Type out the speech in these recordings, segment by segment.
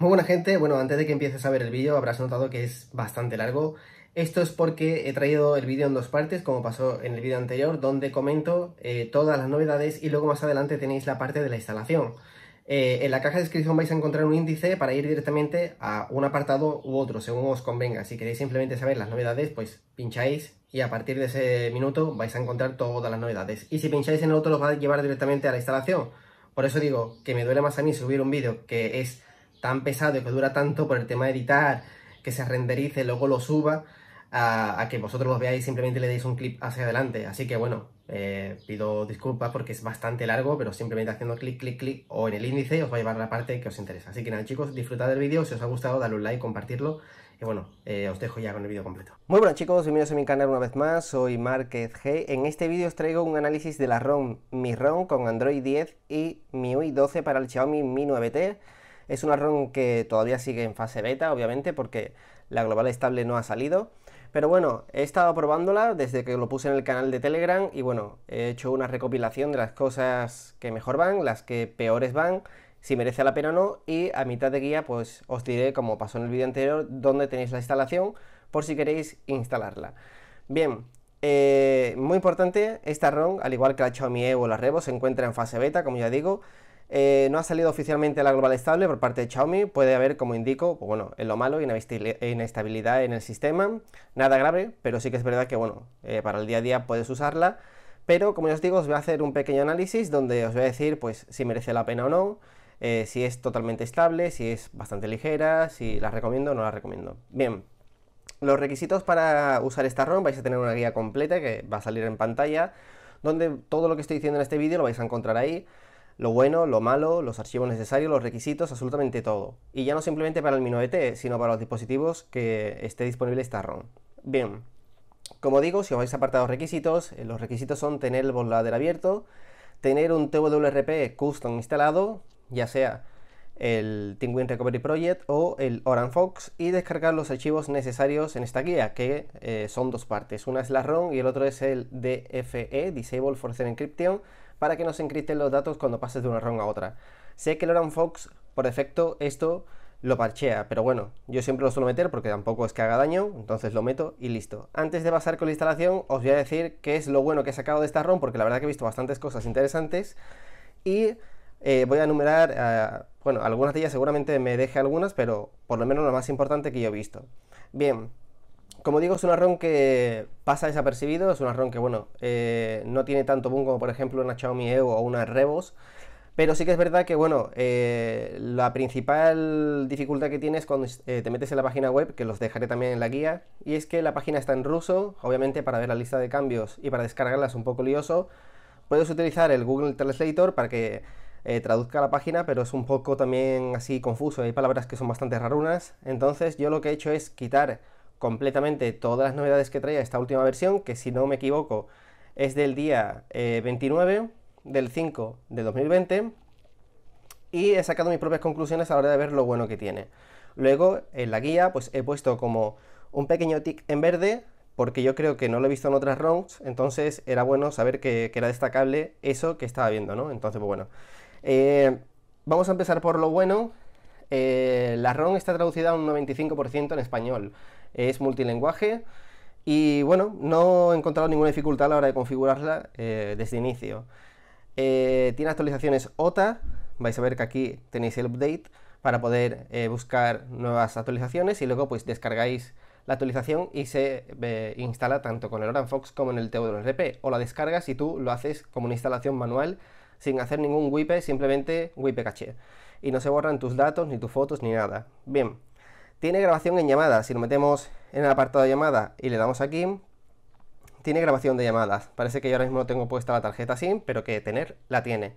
Muy buena gente, bueno, antes de que empieces a ver el vídeo habrás notado que es bastante largo. Esto es porque he traído el vídeo en dos partes, como pasó en el vídeo anterior, donde comento eh, todas las novedades y luego más adelante tenéis la parte de la instalación. Eh, en la caja de descripción vais a encontrar un índice para ir directamente a un apartado u otro, según os convenga. Si queréis simplemente saber las novedades, pues pincháis y a partir de ese minuto vais a encontrar todas las novedades. Y si pincháis en el otro, los va a llevar directamente a la instalación. Por eso digo que me duele más a mí subir un vídeo que es tan pesado y que dura tanto por el tema de editar, que se renderice, luego lo suba, a, que vosotros lo veáis y simplemente le deis un clip hacia adelante. Así que bueno, eh, pido disculpas porque es bastante largo, pero simplemente haciendo clic, clic, clic o en el índice os va a llevar a la parte que os interesa. Así que nada chicos, disfrutad del vídeo, si os ha gustado dadle un like, compartirlo y bueno, eh, os dejo ya con el vídeo completo. Muy bueno chicos, bienvenidos a mi canal una vez más, soy Márquez G. En este vídeo os traigo un análisis de la ROM, mi ROM con Android 10 y MIUI 12 para el Xiaomi Mi 9T. Es una ROM que todavía sigue en fase beta, obviamente, porque la global estable no ha salido. Pero bueno, he estado probándola desde que lo puse en el canal de Telegram y bueno, he hecho una recopilación de las cosas que mejor van, las que peores van, si merece la pena o no, y a mitad de guía pues os diré, como pasó en el vídeo anterior, dónde tenéis la instalación por si queréis instalarla. Bien, eh, muy importante, esta ROM, al igual que la Xiaomi Evo o la Revo, se encuentra en fase beta, como ya digo, eh, no ha salido oficialmente la global estable por parte de Xiaomi, puede haber, como indico, bueno, en lo malo, inestabilidad en el sistema, nada grave, pero sí que es verdad que bueno, eh, para el día a día puedes usarla, pero como ya os digo, os voy a hacer un pequeño análisis donde os voy a decir pues si merece la pena o no, eh, si es totalmente estable, si es bastante ligera, si la recomiendo o no la recomiendo. Bien, los requisitos para usar esta ROM, vais a tener una guía completa que va a salir en pantalla, donde todo lo que estoy diciendo en este vídeo lo vais a encontrar ahí, lo bueno, lo malo, los archivos necesarios, los requisitos, absolutamente todo. Y ya no simplemente para el MinoET, sino para los dispositivos que esté disponible esta ROM. Bien, como digo, si os habéis apartado los requisitos, eh, los requisitos son tener el bootloader abierto, tener un TWRP custom instalado, ya sea el TeamWin Recovery Project o el Fox, y descargar los archivos necesarios en esta guía, que eh, son dos partes. Una es la ROM y el otro es el DFE, Disable Forced Encryption, para que no se encripten los datos cuando pases de una ROM a otra. Sé que Loran Fox, por defecto, esto lo parchea, pero bueno, yo siempre lo suelo meter porque tampoco es que haga daño, entonces lo meto y listo. Antes de pasar con la instalación, os voy a decir qué es lo bueno que he sacado de esta ROM, porque la verdad que he visto bastantes cosas interesantes y eh, voy a enumerar, eh, bueno, algunas de ellas seguramente me deje algunas, pero por lo menos lo más importante que yo he visto. Bien, como digo, es un ROM que pasa desapercibido, es un ROM que, bueno, eh, no tiene tanto boom como, por ejemplo, una Xiaomi Evo o una Rebos, pero sí que es verdad que, bueno, eh, la principal dificultad que tienes cuando eh, te metes en la página web, que los dejaré también en la guía, y es que la página está en ruso, obviamente para ver la lista de cambios y para descargarla es un poco lioso. Puedes utilizar el Google Translator para que traduzca la página, pero es un poco también así confuso, hay palabras que son bastante rarunas. Entonces yo lo que he hecho es quitar completamente todas las novedades que traía esta última versión, que si no me equivoco es del día 29 eh, del 5 de 2020, y he sacado mis propias conclusiones a la hora de ver lo bueno que tiene. Luego, en la guía, pues he puesto como un pequeño tic en verde, porque yo creo que no lo he visto en otras ROMs, entonces era bueno saber que, era destacable eso que estaba viendo, ¿no? Entonces, pues bueno. Eh, vamos a empezar por lo bueno. Eh, la ROM está traducida a un 95% en español es multilingüe y bueno, no he encontrado ninguna dificultad a la hora de configurarla eh, desde inicio. Eh, tiene actualizaciones OTA, vais a ver que aquí tenéis el update para poder eh, buscar nuevas actualizaciones y luego pues descargáis la actualización y se instala tanto con el OranFox como en el TWRP o la descargas y tú lo haces como una instalación manual sin hacer ningún WIPE, simplemente WIPE caché y no se borran tus datos, ni tus fotos, ni nada. Bien, tiene grabación en llamadas, Si lo metemos en el apartado de llamada y le damos aquí, tiene grabación de llamadas. Parece que yo ahora mismo no tengo puesta la tarjeta SIM, pero que tener la tiene.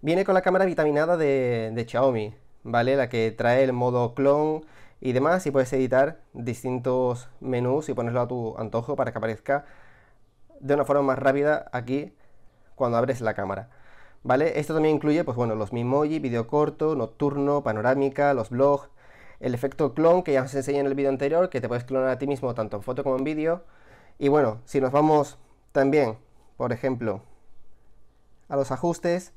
Viene con la cámara vitaminada de, Xiaomi, ¿vale? La que trae el modo clon y demás y puedes editar distintos menús y ponerlo a tu antojo para que aparezca de una forma más rápida aquí cuando abres la cámara. ¿Vale? Esto también incluye, pues bueno, los Mimoji, vídeo corto, nocturno, panorámica, los blogs, el efecto clon que ya os enseñé en el vídeo anterior, que te puedes clonar a ti mismo tanto en foto como en vídeo. Y bueno, si nos vamos también, por ejemplo, a los ajustes,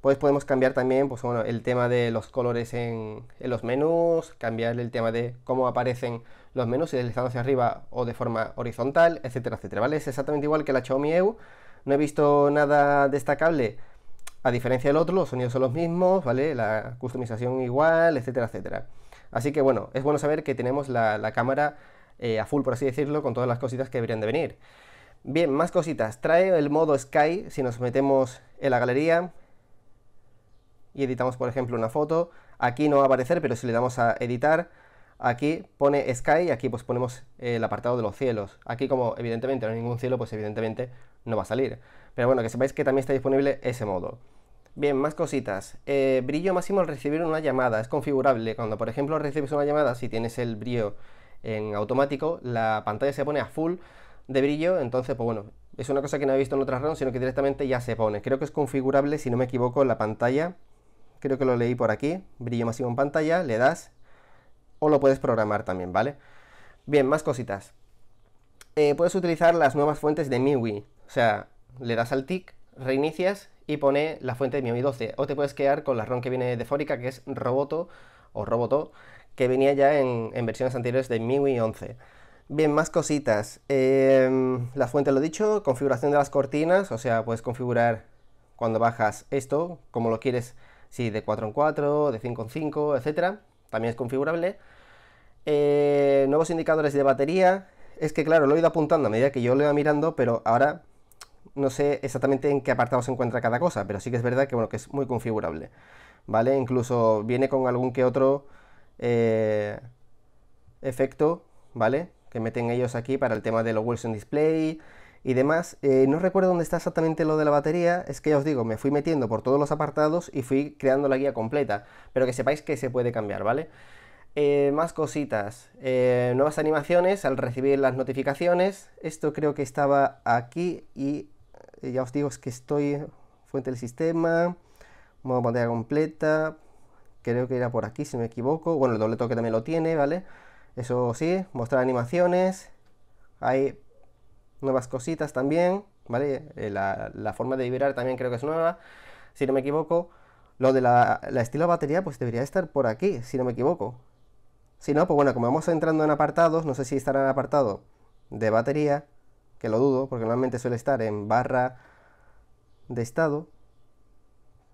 pues podemos cambiar también pues bueno, el tema de los colores en, los menús, cambiar el tema de cómo aparecen los menús, si deslizando hacia arriba o de forma horizontal, etcétera, etcétera. ¿vale? Es exactamente igual que la Xiaomi EU, no he visto nada destacable a diferencia del otro, los sonidos son los mismos, ¿vale? La customización igual, etcétera, etcétera. Así que bueno, es bueno saber que tenemos la, cámara eh, a full, por así decirlo, con todas las cositas que deberían de venir. Bien, más cositas. Trae el modo Sky si nos metemos en la galería y editamos, por ejemplo, una foto. Aquí no va a aparecer, pero si le damos a editar, aquí pone Sky y aquí pues ponemos eh, el apartado de los cielos. Aquí como evidentemente no hay ningún cielo, pues evidentemente no va a salir. Pero bueno, que sepáis que también está disponible ese modo. Bien, más cositas. Eh, brillo máximo al recibir una llamada. Es configurable. Cuando, por ejemplo, recibes una llamada, si tienes el brillo en automático, la pantalla se pone a full de brillo. Entonces, pues bueno, es una cosa que no he visto en otras ROM, sino que directamente ya se pone. Creo que es configurable, si no me equivoco, la pantalla. Creo que lo leí por aquí. Brillo máximo en pantalla, le das. O lo puedes programar también, ¿vale? Bien, más cositas. Eh, puedes utilizar las nuevas fuentes de MIUI. O sea, le das al TIC, reinicias y pone la fuente de MIUI 12. O te puedes quedar con la ROM que viene de Fórica que es Roboto o Roboto, que venía ya en, versiones anteriores de MIUI 11. Bien, más cositas. Em, la fuente lo dicho, configuración de las cortinas, o sea, puedes configurar cuando bajas esto, como lo quieres, si de 4 en 4, de 5 en 5, etc. También es configurable. Eh, nuevos indicadores de batería. Es que claro, lo he ido apuntando a medida que yo lo iba mirando, pero ahora no sé exactamente en qué apartado se encuentra cada cosa, pero sí que es verdad que, bueno, que es muy configurable, ¿vale? Incluso viene con algún que otro eh, efecto, ¿vale? Que meten ellos aquí para el tema de los Wilson Display y demás. Eh, no recuerdo dónde está exactamente lo de la batería, es que ya os digo, me fui metiendo por todos los apartados y fui creando la guía completa, pero que sepáis que se puede cambiar, ¿vale? Eh, más cositas, nuevas animaciones al recibir las notificaciones, esto creo que estaba aquí y eh, ya os digo es que estoy fuente del sistema, modo pantalla completa, creo que era por aquí si no me equivoco, bueno el doble toque también lo tiene, ¿vale? Eso sí, mostrar animaciones, hay nuevas cositas también, ¿vale? Eh, la, forma de vibrar también creo que es nueva, si no me equivoco. Lo de la, estilo batería pues debería estar por aquí, si no me equivoco. Si no, pues bueno, como vamos entrando en apartados, no sé si estará en apartado de batería, que lo dudo, porque normalmente suele estar en barra de estado.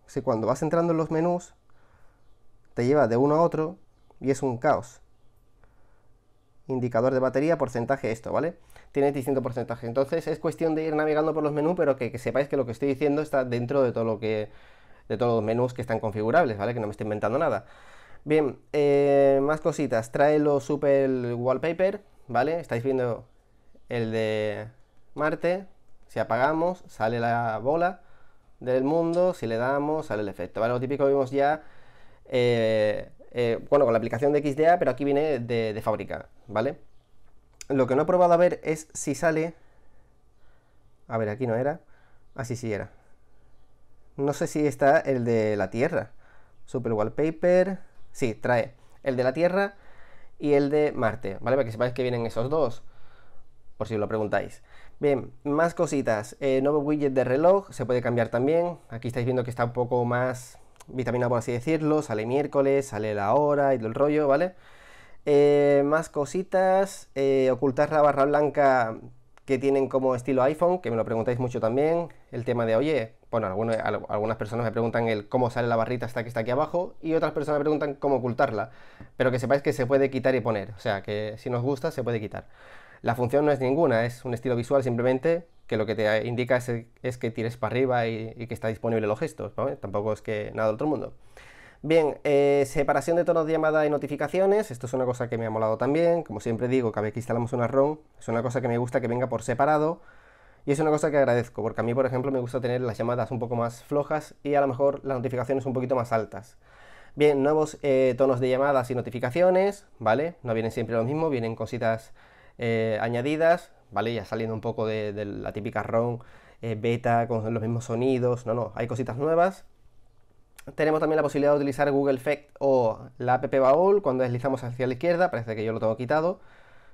Si cuando vas entrando en los menús, te lleva de uno a otro y es un caos. Indicador de batería, porcentaje, esto, ¿vale? Tiene distinto porcentaje. Entonces es cuestión de ir navegando por los menús, pero que, sepáis que lo que estoy diciendo está dentro de todo lo que. de todos los menús que están configurables, ¿vale? Que no me estoy inventando nada. Bien, eh, más cositas. Trae los super wallpaper, ¿vale? Estáis viendo el de Marte, si apagamos, sale la bola del mundo, si le damos, sale el efecto. ¿vale? Lo típico vimos ya, eh, eh, bueno, con la aplicación de XDA, pero aquí viene de, fábrica, ¿vale? Lo que no he probado a ver es si sale... A ver, aquí no era. Así ah, sí era. No sé si está el de la Tierra. Super Wallpaper. Sí, trae el de la Tierra y el de Marte, ¿vale? Para que sepáis que vienen esos dos, por si lo preguntáis. Bien, más cositas. Eh, nuevo widget de reloj, se puede cambiar también. Aquí estáis viendo que está un poco más vitaminado, por así decirlo. Sale miércoles, sale la hora y todo el rollo, ¿vale? Eh, más cositas. Eh, ocultar la barra blanca que tienen como estilo iPhone, que me lo preguntáis mucho también. El tema de, oye, bueno, algunas personas me preguntan el cómo sale la barrita hasta que está aquí abajo y otras personas me preguntan cómo ocultarla. Pero que sepáis que se puede quitar y poner. O sea, que si nos gusta, se puede quitar. La función no es ninguna, es un estilo visual simplemente que lo que te indica es, que tires para arriba y, que está disponible los gestos, Tampoco es que nada de otro mundo. Bien, eh, separación de tonos de llamada y notificaciones, esto es una cosa que me ha molado también, como siempre digo, cada vez que instalamos una ROM, es una cosa que me gusta que venga por separado, y es una cosa que agradezco, porque a mí, por ejemplo, me gusta tener las llamadas un poco más flojas y a lo mejor las notificaciones un poquito más altas. Bien, nuevos eh, tonos de llamadas y notificaciones, ¿vale? No vienen siempre lo mismo, vienen cositas eh, añadidas, ¿vale? Ya saliendo un poco de, la típica ROM eh, beta con los mismos sonidos, no, no, hay cositas nuevas. Tenemos también la posibilidad de utilizar Google Effect o la app Baúl cuando deslizamos hacia la izquierda, parece que yo lo tengo quitado.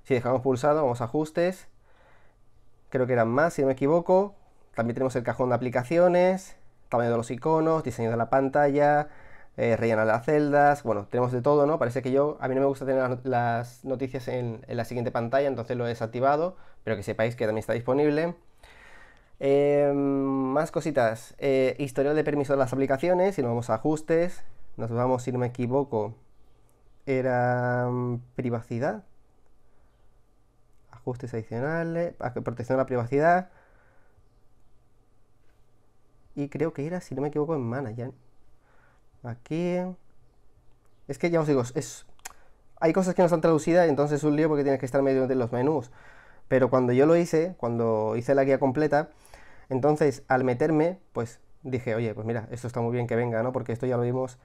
Si dejamos pulsado, vamos a ajustes, creo que eran más si no me equivoco. También tenemos el cajón de aplicaciones, tamaño de los iconos, diseño de la pantalla, eh, rellenar las celdas, bueno, tenemos de todo, ¿no? Parece que yo, a mí no me gusta tener las noticias en, la siguiente pantalla, entonces lo he desactivado, pero que sepáis que también está disponible. Em, más cositas, eh, historial de permiso de las aplicaciones, si nos vamos a ajustes, nos vamos, si no me equivoco, era mm, privacidad, ajustes adicionales, ah, protección de la privacidad, y creo que era, si no me equivoco, en manager. Aquí. Es que ya os digo, es, hay cosas que no están traducidas, entonces es un lío porque tienes que estar medio en los menús. Pero cuando yo lo hice, cuando hice la guía completa, entonces al meterme, pues dije, oye, pues mira, esto está muy bien que venga, ¿no? Porque esto ya lo vimos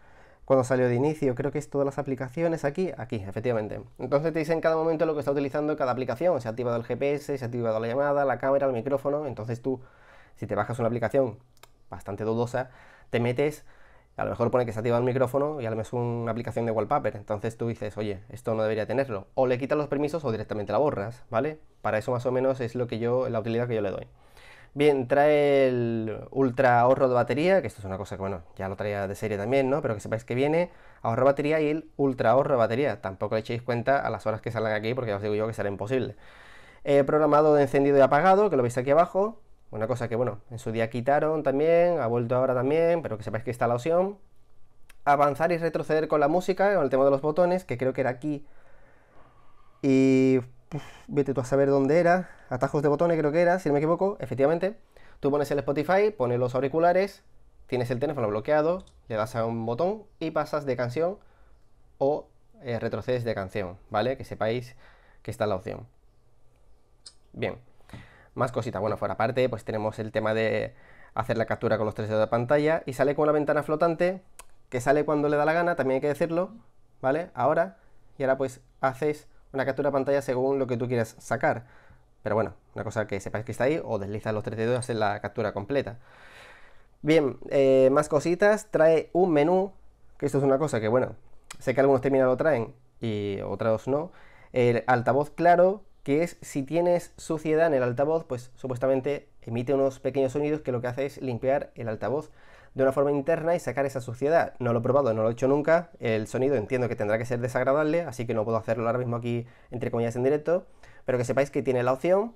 cuando salió de inicio, creo que es todas las aplicaciones aquí, aquí, efectivamente. Entonces te dice en cada momento lo que está utilizando cada aplicación, se ha activado el GPS, se ha activado la llamada, la cámara, el micrófono, entonces tú, si te bajas una aplicación bastante dudosa, te metes a lo mejor pone que se activado el micrófono y a lo mejor es una aplicación de wallpaper. Entonces tú dices, oye, esto no debería tenerlo. O le quitas los permisos o directamente la borras, ¿vale? Para eso más o menos es lo que yo, la utilidad que yo le doy. Bien, trae el ultra ahorro de batería, que esto es una cosa que bueno, ya lo traía de serie también, ¿no? Pero que sepáis que viene ahorro de batería y el ultra ahorro de batería. Tampoco le echéis cuenta a las horas que salgan aquí, porque ya os digo yo que será imposible. programado de encendido y apagado, que lo veis aquí abajo una cosa que, bueno, en su día quitaron también, ha vuelto ahora también, pero que sepáis que está la opción. Avanzar y retroceder con la música, con el tema de los botones, que creo que era aquí. Y vete tú a saber dónde era, atajos de botones creo que era, si no me equivoco, efectivamente. Tú pones el Spotify, pones los auriculares, tienes el teléfono bloqueado, le das a un botón y pasas de canción o eh, retrocedes de canción, ¿vale? Que sepáis que está la opción. Bien. Más cositas, bueno, fuera aparte, pues tenemos el tema de hacer la captura con los tres dedos de pantalla y sale con la ventana flotante que sale cuando le da la gana, también hay que decirlo, ¿vale? Ahora, y ahora pues haces una captura de pantalla según lo que tú quieras sacar. Pero bueno, una cosa que sepáis que está ahí, o desliza los tres dedos y haces la captura completa. Bien, eh, más cositas, trae un menú, que esto es una cosa que bueno, sé que algunos terminan lo traen y otros no. El altavoz claro, que es si tienes suciedad en el altavoz, pues supuestamente emite unos pequeños sonidos que lo que hace es limpiar el altavoz de una forma interna y sacar esa suciedad. No lo he probado, no lo he hecho nunca. El sonido entiendo que tendrá que ser desagradable, así que no puedo hacerlo ahora mismo aquí, entre comillas, en directo. Pero que sepáis que tiene la opción.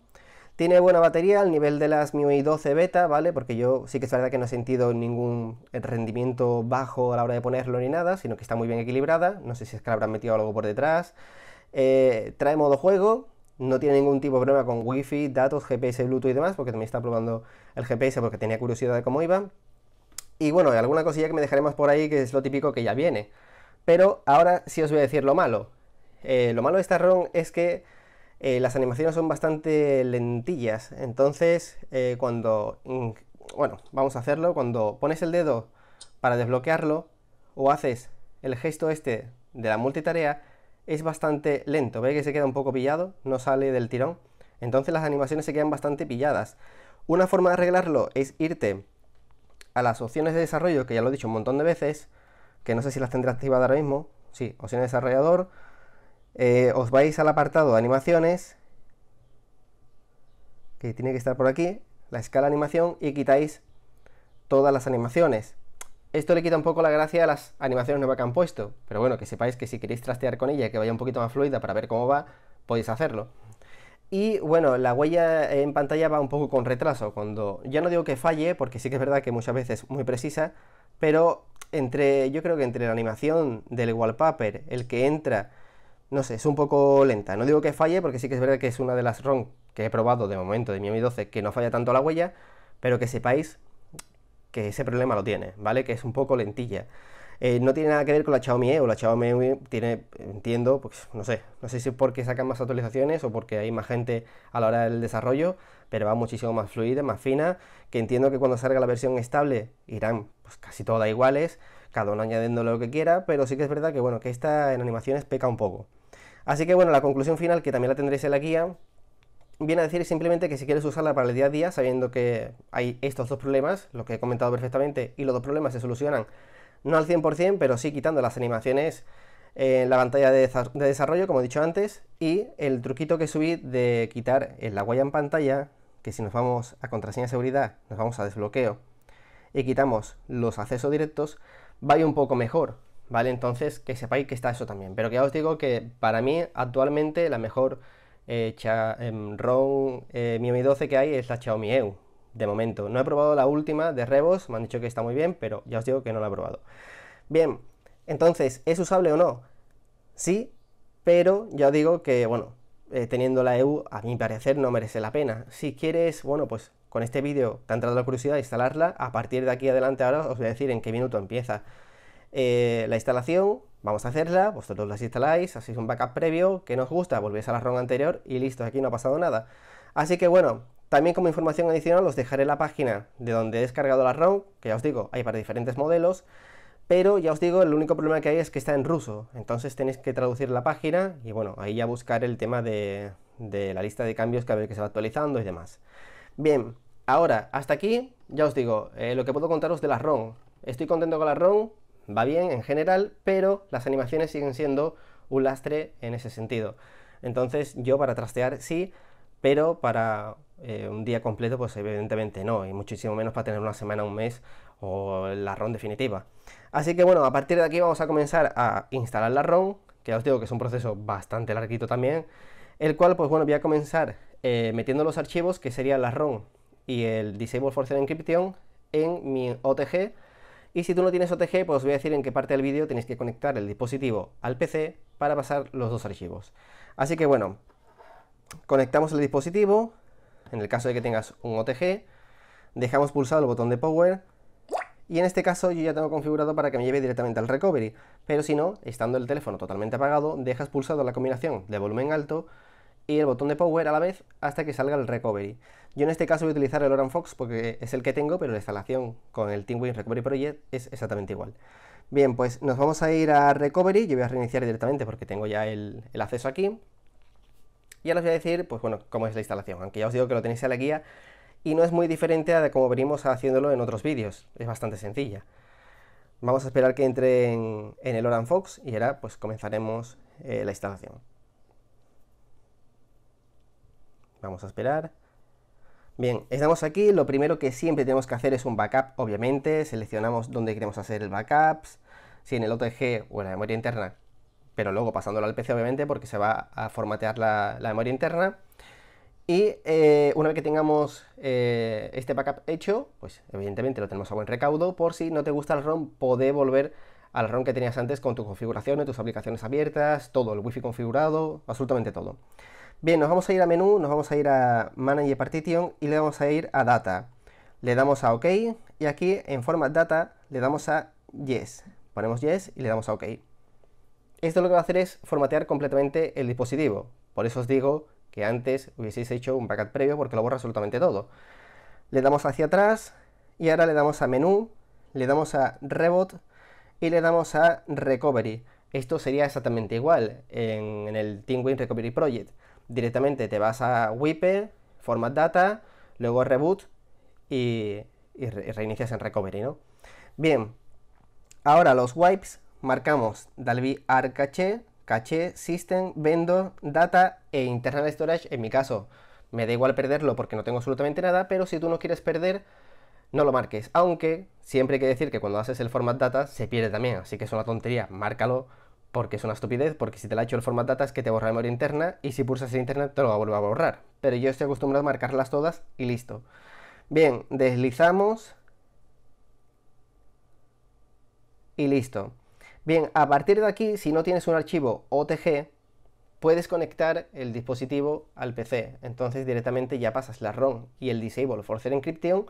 Tiene buena batería al nivel de las MIUI 12 beta, ¿vale? Porque yo sí que es verdad que no he sentido ningún rendimiento bajo a la hora de ponerlo ni nada, sino que está muy bien equilibrada. No sé si es que le habrán metido algo por detrás. Eh, trae modo juego, no tiene ningún tipo de problema con wifi, datos, GPS, Bluetooth y demás, porque también está probando el GPS porque tenía curiosidad de cómo iba. Y bueno, hay alguna cosilla que me dejaremos por ahí, que es lo típico que ya viene. Pero ahora sí os voy a decir lo malo. Eh, lo malo de esta ROM es que eh, las animaciones son bastante lentillas. Entonces, eh, cuando... Bueno, vamos a hacerlo. Cuando pones el dedo para desbloquearlo o haces el gesto este de la multitarea, es bastante lento, ve que se queda un poco pillado, no sale del tirón, entonces las animaciones se quedan bastante pilladas. Una forma de arreglarlo es irte a las opciones de desarrollo, que ya lo he dicho un montón de veces, que no sé si las tendré activadas ahora mismo, sí, opciones de desarrollador, eh, os vais al apartado de animaciones, que tiene que estar por aquí, la escala animación, y quitáis todas las animaciones. Esto le quita un poco la gracia a las animaciones nuevas que han puesto, pero bueno, que sepáis que si queréis trastear con ella, que vaya un poquito más fluida para ver cómo va, podéis hacerlo. Y bueno, la huella en pantalla va un poco con retraso, cuando ya no digo que falle, porque sí que es verdad que muchas veces es muy precisa, pero entre, yo creo que entre la animación del wallpaper, el que entra, no sé, es un poco lenta. No digo que falle, porque sí que es verdad que es una de las ROM que he probado de momento de mi Mi 12 que no falla tanto la huella, pero que sepáis que ese problema lo tiene, ¿vale? Que es un poco lentilla. Eh, no tiene nada que ver con la Xiaomi E o la Xiaomi tiene, entiendo, pues no sé, no sé si es porque sacan más actualizaciones o porque hay más gente a la hora del desarrollo, pero va muchísimo más fluida, más fina, que entiendo que cuando salga la versión estable irán pues casi todas iguales, cada uno añadiendo lo que quiera, pero sí que es verdad que bueno, que esta en animaciones peca un poco. Así que bueno, la conclusión final, que también la tendréis en la guía, viene a decir simplemente que si quieres usarla para el día a día, sabiendo que hay estos dos problemas, lo que he comentado perfectamente, y los dos problemas se solucionan no al 100%, pero sí quitando las animaciones en la pantalla de, desarrollo, como he dicho antes, y el truquito que subí de quitar la huella en pantalla, que si nos vamos a contraseña de seguridad, nos vamos a desbloqueo, y quitamos los accesos directos, vaya un poco mejor, ¿vale? Entonces, que sepáis que está eso también. Pero que ya os digo que para mí actualmente la mejor 12 eh, em, eh, que hay es la Xiaomi EU, de momento. No he probado la última de Rebos, me han dicho que está muy bien, pero ya os digo que no la he probado. Bien, entonces, ¿es usable o no? Sí, pero ya os digo que, bueno, eh, teniendo la EU, a mi parecer no merece la pena. Si quieres, bueno, pues con este vídeo te ha entrado la curiosidad de instalarla, a partir de aquí adelante ahora os voy a decir en qué minuto empieza. Eh, la instalación, vamos a hacerla, vosotros las instaláis, hacéis un backup previo, que nos gusta, volvéis a la ROM anterior y listo, aquí no ha pasado nada. Así que bueno, también como información adicional os dejaré la página de donde he descargado la ROM, que ya os digo, hay para diferentes modelos, pero ya os digo, el único problema que hay es que está en ruso, entonces tenéis que traducir la página y bueno, ahí ya buscar el tema de, la lista de cambios que a ver que se va actualizando y demás. Bien, ahora, hasta aquí, ya os digo, eh, lo que puedo contaros de la ROM. Estoy contento con la ROM, va bien en general, pero las animaciones siguen siendo un lastre en ese sentido. Entonces yo para trastear sí, pero para eh, un día completo pues evidentemente no, y muchísimo menos para tener una semana, un mes o la ROM definitiva. Así que bueno, a partir de aquí vamos a comenzar a instalar la ROM, que ya os digo que es un proceso bastante larguito también, el cual pues bueno, voy a comenzar eh, metiendo los archivos que serían la ROM y el Disable Force Encryption en mi OTG, y si tú no tienes OTG, pues os voy a decir en qué parte del vídeo tenéis que conectar el dispositivo al PC para pasar los dos archivos. Así que bueno, conectamos el dispositivo, en el caso de que tengas un OTG, dejamos pulsado el botón de Power, y en este caso yo ya tengo configurado para que me lleve directamente al recovery, pero si no, estando el teléfono totalmente apagado, dejas pulsado la combinación de volumen alto y el botón de power a la vez hasta que salga el recovery. Yo en este caso voy a utilizar el Oran Fox porque es el que tengo, pero la instalación con el TeamWin Recovery Project es exactamente igual. Bien, pues nos vamos a ir a Recovery, yo voy a reiniciar directamente porque tengo ya el, acceso aquí. Y ahora os voy a decir, pues bueno, cómo es la instalación, aunque ya os digo que lo tenéis en la guía y no es muy diferente a cómo venimos haciéndolo en otros vídeos, es bastante sencilla. Vamos a esperar que entre en, el Oran Fox y ahora pues comenzaremos eh, la instalación. Vamos a esperar. Bien, estamos aquí. Lo primero que siempre tenemos que hacer es un backup, obviamente. Seleccionamos dónde queremos hacer el backup, si en el OTG o en la memoria interna, pero luego pasándolo al PC, obviamente, porque se va a formatear la, memoria interna. Y eh, una vez que tengamos eh, este backup hecho, pues evidentemente lo tenemos a buen recaudo. Por si no te gusta el ROM, puede volver al ROM que tenías antes con tus configuraciones, tus aplicaciones abiertas, todo, el wifi configurado, absolutamente todo. Bien, nos vamos a ir a menú, nos vamos a ir a Manage Partition y le vamos a ir a Data. Le damos a OK y aquí en Format Data le damos a Yes. Ponemos Yes y le damos a OK. Esto lo que va a hacer es formatear completamente el dispositivo. Por eso os digo que antes hubieseis hecho un backup previo porque lo borra absolutamente todo. Le damos hacia atrás y ahora le damos a menú, le damos a Reboot y le damos a Recovery. Esto sería exactamente igual en, en el TeamWin Recovery Project directamente te vas a Wipe, Format Data, luego Reboot y, reinicias en Recovery, ¿no? Bien, ahora los wipes marcamos Dalby R Cache, Cache, System, Vendor, Data e Internal Storage. En mi caso, me da igual perderlo porque no tengo absolutamente nada, pero si tú no quieres perder, no lo marques. Aunque siempre hay que decir que cuando haces el format data se pierde también, así que es una tontería, márcalo porque es una estupidez, porque si te la ha hecho el format data es que te borra memoria interna y si pulsas en internet te lo va a volver a borrar. Pero yo estoy acostumbrado a marcarlas todas y listo. Bien, deslizamos y listo. Bien, a partir de aquí, si no tienes un archivo OTG, puedes conectar el dispositivo al PC. Entonces directamente ya pasas la ROM y el Disable Forcer Encryption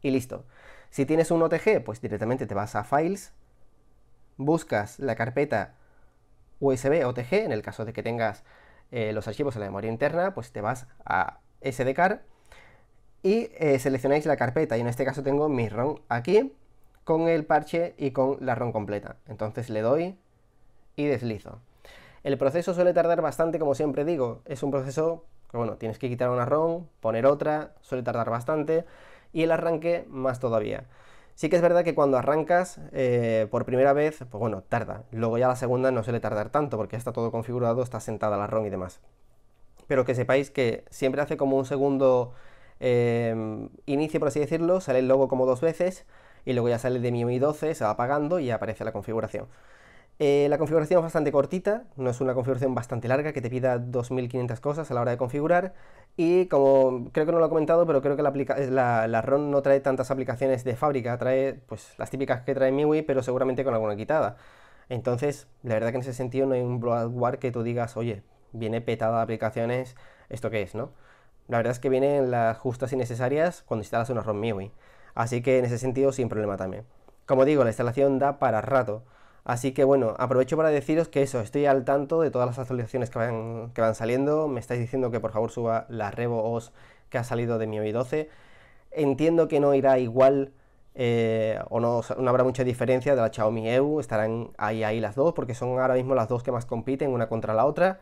y listo. Si tienes un OTG, pues directamente te vas a Files, buscas la carpeta USB o TG, en el caso de que tengas eh, los archivos en la memoria interna, pues te vas a SD-Card y eh, seleccionáis la carpeta. Y en este caso tengo mi ROM aquí con el parche y con la ROM completa. Entonces le doy y deslizo. El proceso suele tardar bastante, como siempre digo. Es un proceso que, bueno, tienes que quitar una ROM, poner otra, suele tardar bastante. Y el arranque más todavía. Sí que es verdad que cuando arrancas eh, por primera vez, pues bueno, tarda. Luego ya la segunda no suele tardar tanto porque ya está todo configurado, está sentada la ROM y demás. Pero que sepáis que siempre hace como un segundo em, inicio, por así decirlo, sale el logo como dos veces y luego ya sale de MIUI 12, se va apagando y aparece la configuración. Eh, la configuración es bastante cortita, no es una configuración bastante larga que te pida 2500 cosas a la hora de configurar. Y como creo que no lo he comentado, pero creo que eh, la, la, ROM no trae tantas aplicaciones de fábrica, trae pues, las típicas que trae MIUI, pero seguramente con alguna quitada. Entonces, la verdad que en ese sentido no hay un bloatware que tú digas, oye, viene petada de aplicaciones, ¿esto qué es, no? La verdad es que vienen las justas y necesarias cuando instalas una ROM MIUI. Así que en ese sentido, sin problema también. Como digo, la instalación da para rato. Así que bueno, aprovecho para deciros que eso, estoy al tanto de todas las actualizaciones que van, saliendo. Me estáis diciendo que por favor suba la Revo OS que ha salido de mi 12. Entiendo que no irá igual eh, o no, habrá mucha diferencia de la Xiaomi EU, estarán ahí, ahí las dos, porque son ahora mismo las dos que más compiten una contra la otra.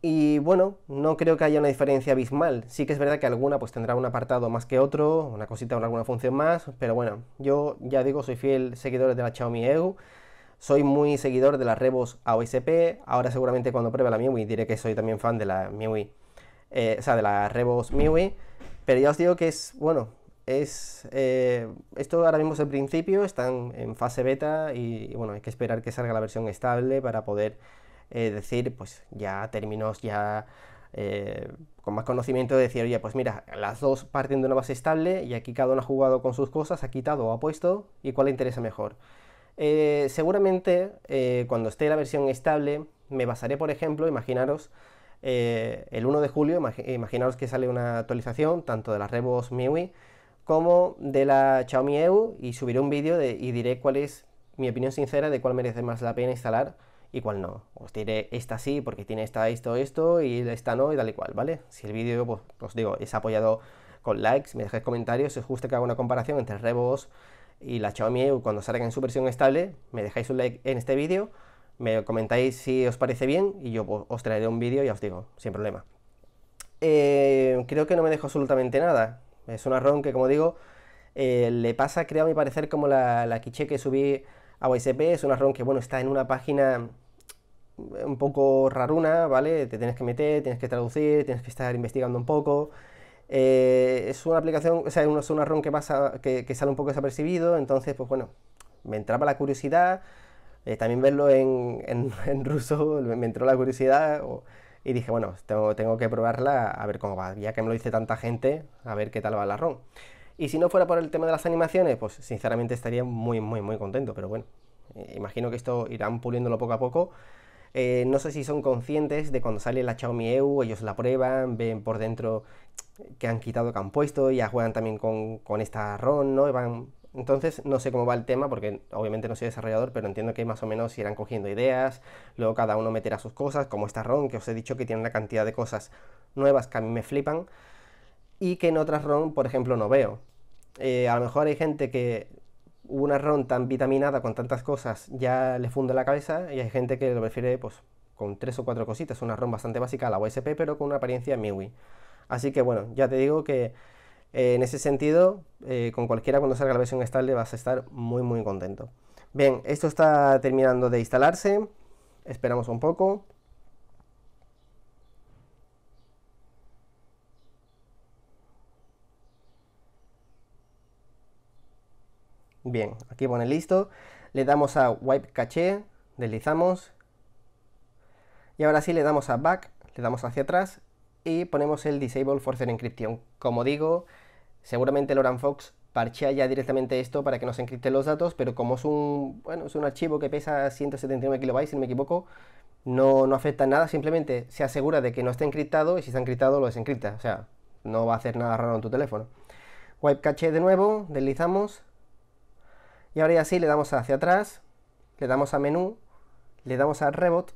Y bueno, no creo que haya una diferencia abismal. Sí que es verdad que alguna pues tendrá un apartado más que otro, una cosita o alguna función más, pero bueno, yo ya digo, soy fiel seguidor de la Xiaomi EU soy muy seguidor de la Rebos AOSP. Ahora seguramente cuando pruebe la MIUI diré que soy también fan de la MIUI. Eh, o sea, de la Rebos MIUI. Pero ya os digo que es, bueno, es... Eh, esto ahora mismo es el principio, están en fase beta y, bueno, hay que esperar que salga la versión estable para poder eh, decir, pues ya términos, ya... con más conocimiento decir, oye, pues mira, las dos parten de una base estable y aquí cada uno ha jugado con sus cosas, ha quitado o ha puesto y cuál le interesa mejor. Eh, seguramente eh, cuando esté la versión estable me basaré, por ejemplo, imaginaros eh, el 1 de julio, imaginaros que sale una actualización tanto de la ReBOS MIUI como de la Xiaomi EU y subiré un vídeo y diré cuál es mi opinión sincera de cuál merece más la pena instalar y cuál no. Os diré esta sí porque tiene esta, esto, esto y esta no y tal y cual, ¿vale? Si el vídeo, pues os digo, es apoyado con likes, me dejáis comentarios, es justo que haga una comparación entre ReBOS, y la Xiaomi cuando salga en su versión estable, me dejáis un like en este vídeo, me comentáis si os parece bien y yo pues, os traeré un vídeo, y os digo, sin problema. Eh, creo que no me dejo absolutamente nada. Es una ROM que, como digo, eh, le pasa, creo a mi parecer, como la, la quiche que subí a YSP. Es una ROM que, bueno, está en una página un poco raruna, ¿vale? Te tienes que meter, tienes que traducir, tienes que estar investigando un poco. Eh, es una aplicación, o sea, es una ROM que, pasa, que, sale un poco desapercibido, entonces, pues bueno, me entraba la curiosidad, eh, también verlo en, ruso, me entró la curiosidad y dije, bueno, tengo, que probarla a ver cómo va, ya que me lo dice tanta gente, a ver qué tal va la ROM. Y si no fuera por el tema de las animaciones, pues sinceramente estaría muy, muy, muy contento, pero bueno, eh, imagino que esto irán puliéndolo poco a poco eh, no sé si son conscientes de cuando sale la Xiaomi EU, ellos la prueban, ven por dentro que han quitado, que han puesto, ya juegan también con, esta ROM, ¿no? Van... entonces no sé cómo va el tema, porque obviamente no soy desarrollador, pero entiendo que más o menos irán cogiendo ideas, luego cada uno meterá sus cosas, como esta ROM, que os he dicho que tiene una cantidad de cosas nuevas que a mí me flipan, y que en otras ROM, por ejemplo, no veo. Eh, a lo mejor hay gente que una ROM tan vitaminada con tantas cosas ya le funde la cabeza y hay gente que lo prefiere pues con tres o cuatro cositas, una ROM bastante básica, la USP, pero con una apariencia MIUI. Así que bueno, ya te digo que eh, en ese sentido, eh, con cualquiera cuando salga la versión estable vas a estar muy muy contento. Bien, esto está terminando de instalarse, esperamos un poco. Bien, aquí pone listo. Le damos a Wipe Caché, deslizamos. Y ahora sí le damos a Back, le damos hacia atrás y ponemos el Disable Forcer Encryption. Como digo, seguramente Loran Fox parchea ya directamente esto para que nos encripten los datos, pero como es un, bueno, es un archivo que pesa 179 kilobytes, si no me equivoco, no, no afecta nada, simplemente se asegura de que no esté encriptado y si está encriptado lo desencripta, o sea, no va a hacer nada raro en tu teléfono. Wipe caché de nuevo, deslizamos y ahora ya sí, le damos hacia atrás, le damos a menú, le damos a rebot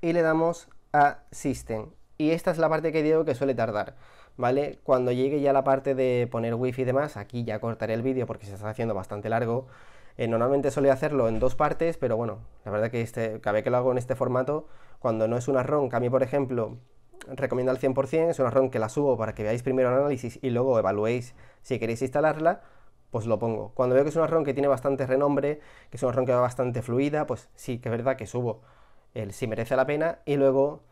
y le damos a system. Y esta es la parte que digo que suele tardar, ¿vale? Cuando llegue ya la parte de poner wifi y demás, aquí ya cortaré el vídeo porque se está haciendo bastante largo. Eh, normalmente suele hacerlo en dos partes, pero bueno, la verdad que este, que lo hago en este formato, cuando no es una ROM, que a mí por ejemplo recomiendo al 100%, es una ROM que la subo para que veáis primero el análisis y luego evaluéis si queréis instalarla, pues lo pongo. Cuando veo que es una ROM que tiene bastante renombre, que es una ROM que va bastante fluida, pues sí que es verdad que subo el si merece la pena y luego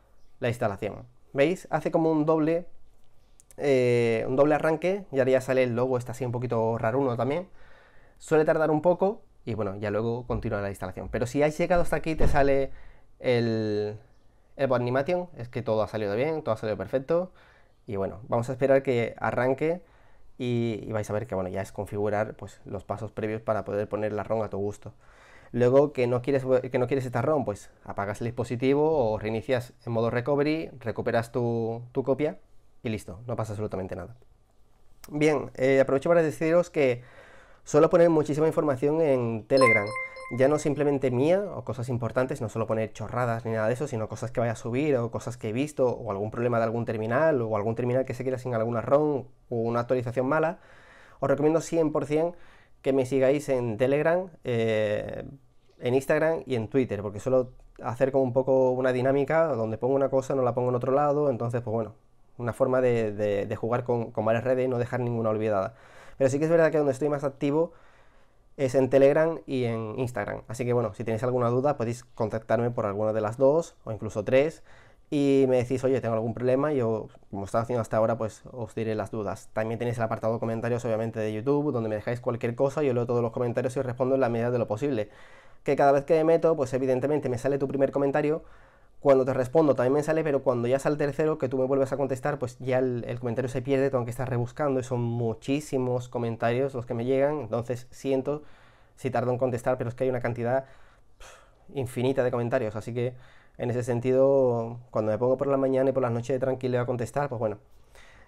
la instalación. ¿Veis? Hace como un doble, eh, un doble arranque y ahora ya sale el logo, está así un poquito uno también. Suele tardar un poco y bueno, ya luego continúa la instalación. Pero si has llegado hasta aquí te sale el, el animation, es que todo ha salido bien, todo ha salido perfecto. Y bueno, vamos a esperar que arranque y, vais a ver que bueno, ya es configurar pues, los pasos previos para poder poner la ROM a tu gusto. Luego, que no quieres, que no quieres esta ROM, pues apagas el dispositivo o reinicias en modo recovery, recuperas tu, copia y listo, no pasa absolutamente nada. Bien, eh, aprovecho para deciros que Suelo poner muchísima información en Telegram, ya no simplemente mía o cosas importantes, no solo poner chorradas ni nada de eso, sino cosas que vaya a subir o cosas que he visto o algún problema de algún terminal o algún terminal que se quiera sin alguna ROM o una actualización mala. Os recomiendo 100% que me sigáis en Telegram, eh, en Instagram y en Twitter, porque suelo hacer como un poco una dinámica donde pongo una cosa, no la pongo en otro lado, entonces pues bueno, una forma de, jugar con, con varias redes y no dejar ninguna olvidada. Pero sí que es verdad que donde estoy más activo es en Telegram y en Instagram. Así que bueno, si tenéis alguna duda podéis contactarme por alguna de las dos o incluso tres y me decís, oye, tengo algún problema, y yo, como estaba haciendo hasta ahora, pues os diré las dudas. También tenéis el apartado de comentarios, obviamente, de YouTube, donde me dejáis cualquier cosa, yo leo todos los comentarios y os respondo en la medida de lo posible. Que cada vez que me meto, pues evidentemente me sale tu primer comentario, cuando te respondo también me sale, pero cuando ya sale el tercero que tú me vuelves a contestar, pues ya el, comentario se pierde, tengo que estar rebuscando y son muchísimos comentarios los que me llegan, entonces siento si tardo en contestar, pero es que hay una cantidad infinita de comentarios, así que en ese sentido, cuando me pongo por la mañana y por las noches de tranquilo a contestar, pues bueno,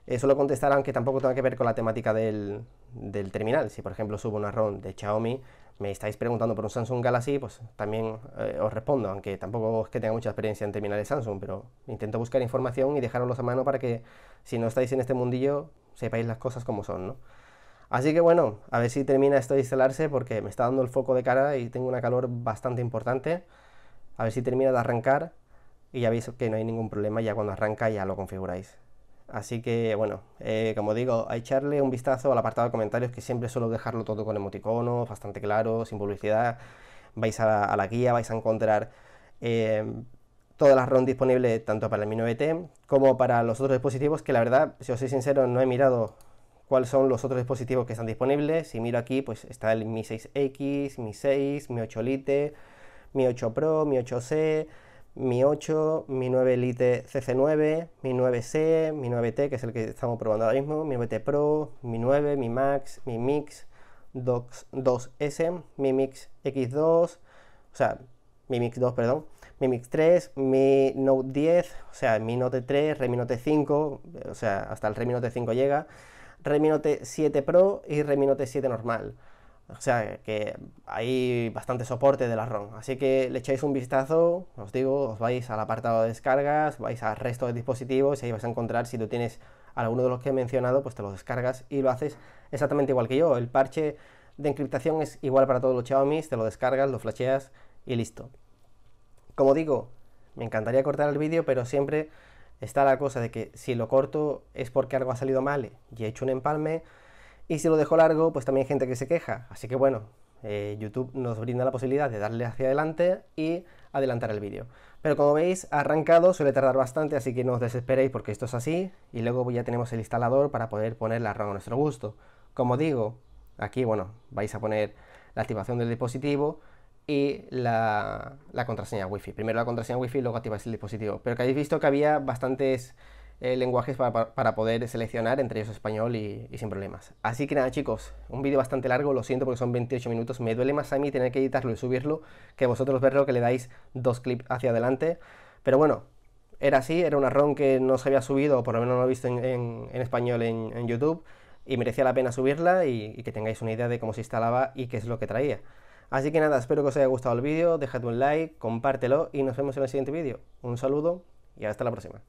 eso eh, lo contestar aunque tampoco tenga que ver con la temática del, del terminal, si por ejemplo subo una ROM de Xiaomi, me estáis preguntando por un Samsung Galaxy, pues también eh, os respondo, aunque tampoco es que tenga mucha experiencia en terminales Samsung, pero intento buscar información y dejaros a mano para que si no estáis en este mundillo sepáis las cosas como son, ¿no? Así que bueno, a ver si termina esto de instalarse porque me está dando el foco de cara y tengo una calor bastante importante. A ver si termina de arrancar y ya veis que no hay ningún problema, ya cuando arranca ya lo configuráis. Así que bueno, eh, como digo, a echarle un vistazo al apartado de comentarios que siempre suelo dejarlo todo con emoticonos, bastante claro, sin publicidad. Vais a la, guía, vais a encontrar eh, todas las ROM disponibles tanto para el Mi 9T e como para los otros dispositivos que la verdad, si os soy sincero, no he mirado cuáles son los otros dispositivos que están disponibles. Si miro aquí, pues está el Mi 6X, Mi 6, Mi 8 Lite, Mi 8 Pro, Mi 8C mi 8, Mi 9 Elite CC9, Mi 9C, Mi 9T, que es el que estamos probando ahora mismo, Mi 9T Pro, Mi 9, Mi Max, Mi Mix, 2S, Mi Mix X2, o sea, Mi Mix 2, perdón, Mi Mix 3, Mi Note 10, o sea, Mi Note 3, Redmi Note 5, o sea, hasta el Redmi Note 5 llega, Redmi Note 7 Pro y Redmi Note 7 normal. O sea, que hay bastante soporte de la ROM. Así que le echáis un vistazo, os digo, os vais al apartado de descargas, vais al resto de dispositivos y ahí vas a encontrar si tú tienes alguno de los que he mencionado, pues te lo descargas y lo haces exactamente igual que yo. El parche de encriptación es igual para todos los Xiaomi, te lo descargas, lo flasheas y listo. Como digo, me encantaría cortar el vídeo, pero siempre está la cosa de que si lo corto es porque algo ha salido mal y he hecho un empalme, y si lo dejo largo, pues también hay gente que se queja. Así que bueno, eh, YouTube nos brinda la posibilidad de darle hacia adelante y adelantar el vídeo. Pero como veis, arrancado suele tardar bastante, así que no os desesperéis porque esto es así. Y luego ya tenemos el instalador para poder poner la rama a nuestro gusto. Como digo, aquí bueno, vais a poner la activación del dispositivo y la, la contraseña Wi-Fi. Primero la contraseña Wi-Fi y luego activáis el dispositivo. Pero que habéis visto que había bastantes eh, lenguajes para, poder seleccionar entre ellos español y, sin problemas. Así que nada chicos, un vídeo bastante largo, lo siento porque son 28 minutos, me duele más a mí tener que editarlo y subirlo que vosotros verlo que le dais dos clips hacia adelante, pero bueno, era así, era una ROM que no se había subido, o por lo menos no lo he visto en, en, español en, YouTube, y merecía la pena subirla y, y que tengáis una idea de cómo se instalaba y qué es lo que traía. Así que nada, espero que os haya gustado el vídeo, dejad un like, compártelo y nos vemos en el siguiente vídeo. Un saludo y hasta la próxima.